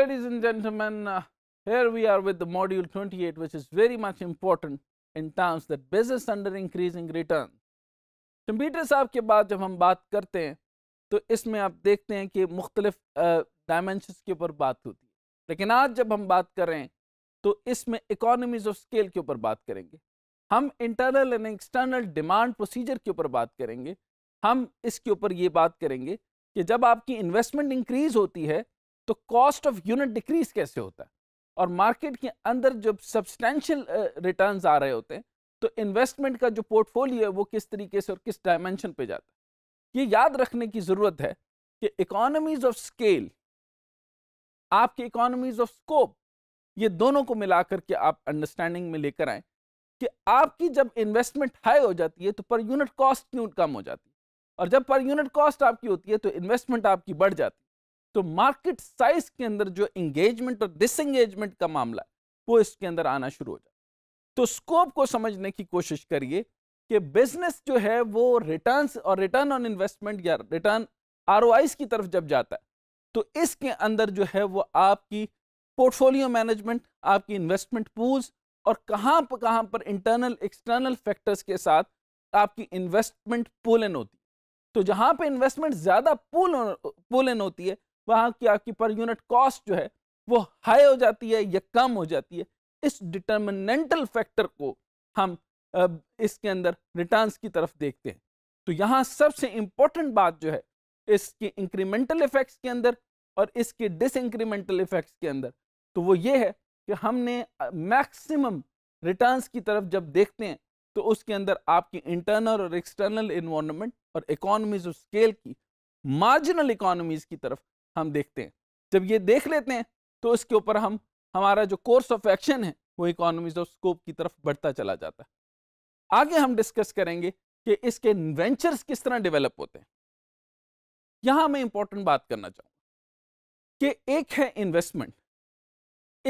ladies and gentlemen, uh, here we are with the module 28 which is very much important in terms that business under increasing return. Computer साहब के बाद जब हम बात करते हैं तो इसमें आप देखते हैं कि मुख्तलिफ डायमेंशन के ऊपर बात होती है लेकिन आज जब हम बात करें तो इसमें इकोनॉमीज ऑफ स्केल के ऊपर बात करेंगे हम internal and external demand procedure के ऊपर बात करेंगे हम इसके ऊपर ये बात करेंगे कि जब आपकी इन्वेस्टमेंट इंक्रीज होती है तो कॉस्ट ऑफ यूनिट डिक्रीज कैसे होता है और मार्केट के अंदर जब सब्सटैंशियल रिटर्न आ रहे होते हैं तो इन्वेस्टमेंट का जो पोर्टफोलियो है वो किस तरीके से और किस डायमेंशन पे जाता है ये याद रखने की ज़रूरत है कि इकोनॉमीज ऑफ स्केल आपके इकोनॉमीज ऑफ स्कोप ये दोनों को मिला करके आप अंडरस्टैंडिंग में लेकर आए कि आपकी जब इन्वेस्टमेंट हाई हो जाती है तो पर यूनिट कॉस्ट क्यों कम हो जाती है और जब पर यूनिट कॉस्ट आपकी होती है तो इन्वेस्टमेंट आपकी बढ़ जाती है तो मार्केट साइज के अंदर जो एंगेजमेंट और डिसंगेजमेंट का मामला वो इसके अंदर आना शुरू हो जाए तो स्कोप को समझने की कोशिश करिए कि बिजनेस जो है वो रिटर्न और रिटर्न ऑन इन्वेस्टमेंट या रिटर्न आर की तरफ जब जाता है तो इसके अंदर जो है वो आपकी पोर्टफोलियो मैनेजमेंट आपकी इन्वेस्टमेंट पूल्स और कहाँ पर कहाँ पर इंटरनल एक्सटर्नल फैक्टर्स के साथ आपकी इन्वेस्टमेंट पुल इन होती है तो जहाँ पे इन्वेस्टमेंट ज़्यादा पुल पुल इन होती है वहाँ की आपकी पर यूनिट कॉस्ट जो है वो हाई हो जाती है या कम हो जाती है इस डिटर्मिनेंटल फैक्टर को हम इसके अंदर रिटर्न्स की तरफ देखते हैं तो यहां सबसे इम्पोर्टेंट बात जो है इसके इंक्रीमेंटल इफेक्ट्स के अंदर और इसके डिस इंक्रीमेंटल इफेक्ट्स के अंदर तो वो ये है कि हमने मैक्सिमम रिटर्न्स की तरफ जब देखते हैं तो उसके अंदर आपकी इंटरनल और एक्सटर्नल इन्वायरमेंट और इकोनॉमीज ऑफ स्केल की मार्जिनल इकोनॉमीज की तरफ हम देखते हैं जब ये देख लेते हैं तो इसके ऊपर हम हमारा जो कोर्स ऑफ एक्शन है वो इकोनॉमीज ऑफ स्कोप की तरफ बढ़ता चला जाता है आगे हम डिस्कस करेंगे कि इसके वेंचर्स किस तरह डेवलप होते हैं यहां मैं इंपॉर्टेंट बात करना चाहूंगा कि एक है इन्वेस्टमेंट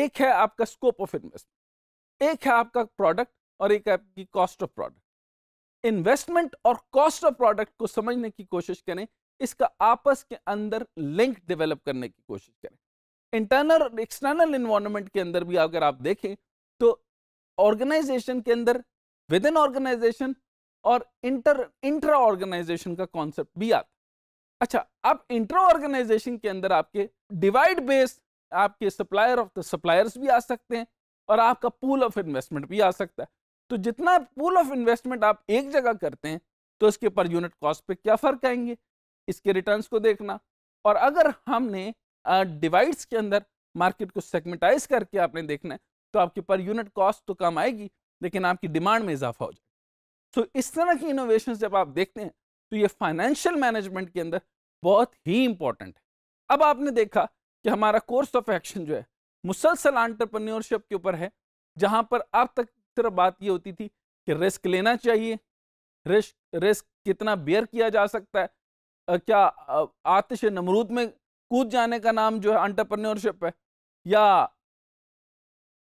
एक है आपका स्कोप ऑफ इन्वेस्टमेंट एक है आपका प्रोडक्ट और एक है आपकी कॉस्ट ऑफ प्रोडक्ट इन्वेस्टमेंट और कॉस्ट ऑफ प्रोडक्ट को समझने की कोशिश करें इसका आपस के अंदर लिंक डेवलप करने की कोशिश करें इंटरनल और एक्सटर्नल इन्वायरमेंट के अंदर भी अगर आप देखें तो ऑर्गेनाइजेशन के अंदर विद इन ऑर्गेनाइजेशन और इंटर इंट्रा ऑर्गेनाइजेशन का कॉन्सेप्ट भी आता अच्छा अब इंट्रा ऑर्गेनाइजेशन के अंदर आपके डिवाइड बेस आपके सप्लायर ऑफ द सप्लायर्स भी आ सकते हैं और आपका पूल ऑफ इन्वेस्टमेंट भी आ सकता है तो जितना पूल ऑफ इन्वेस्टमेंट आप एक जगह करते हैं तो इसके पर यूनिट कॉस्ट पे क्या फर्क आएंगे इसके रिटर्न्स को देखना और अगर हमने डिवाइड्स के अंदर मार्केट को सेगमेंटाइज करके आपने देखना है तो आपकी पर यूनिट कॉस्ट तो कम आएगी लेकिन आपकी डिमांड में इजाफा हो जाएगा सो तो इस तरह की इनोवेशन जब आप देखते हैं तो ये फाइनेंशियल मैनेजमेंट के अंदर बहुत ही इंपॉर्टेंट है अब आपने देखा कि हमारा कोर्स ऑफ एक्शन जो है मुसलसल आंट्रप्रन्योरशिप के ऊपर है जहां पर अब तक सिर्फ बात ये होती थी कि रिस्क लेना चाहिए रिस्क रिस्क कितना बेयर किया जा सकता है क्या आतिश नमरूद में कूद जाने का नाम जो है अंटरप्रन्योरशिप है या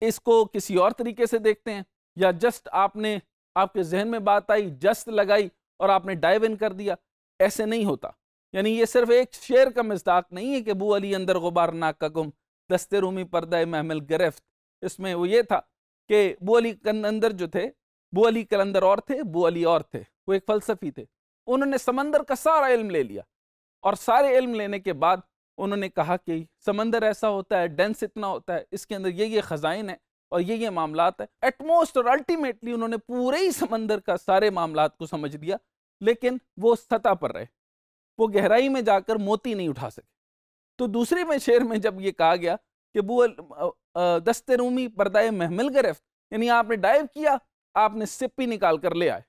इसको किसी और तरीके से देखते हैं या जस्ट आपने आपके जहन में बात आई जस्ट लगाई और आपने डाइव इन कर दिया ऐसे नहीं होता यानी ये सिर्फ एक शेर का मजदाक नहीं है कि बू अली अंदर गुबार नाक का गुम दस्ते रूमी पर्दा महमल गिरफ्त इसमें वो ये था कि बू अली कलंदर जो थे बू अली कलंदर और थे बू अली और थे वो एक फ़लसफ़ी थे उन्होंने समंदर का सारा इल्म ले लिया और सारे इल्म लेने के बाद उन्होंने कहा कि समंदर ऐसा होता है डेंस इतना होता है इसके अंदर ये ये ख़जाइन है और ये ये मामला है एटमोस्ट और अल्टीमेटली उन्होंने पूरे ही समंदर का सारे मामला को समझ लिया लेकिन वो सतह पर रहे वो गहराई में जाकर मोती नहीं उठा सके तो दूसरे में शेर में जब ये कहा गया कि वो दस्ते रूमी पर्दाए महमिल गिरफ्त यानी आपने डाइव किया आपने सिप भी निकाल कर ले आए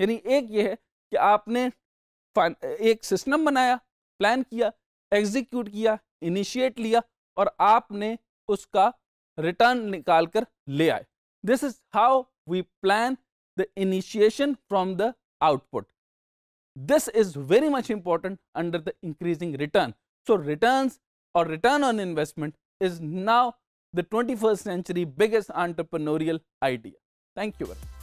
यानी एक ये है कि आपने एक सिस्टम बनाया प्लान किया एग्जीक्यूट किया इनिशिएट लिया और आपने उसका रिटर्न निकाल कर ले आए this is how we plan the initiation from the output this is very much important under the increasing return so return और return on investment is now the twenty first century biggest entrepreneurial idea thank you very much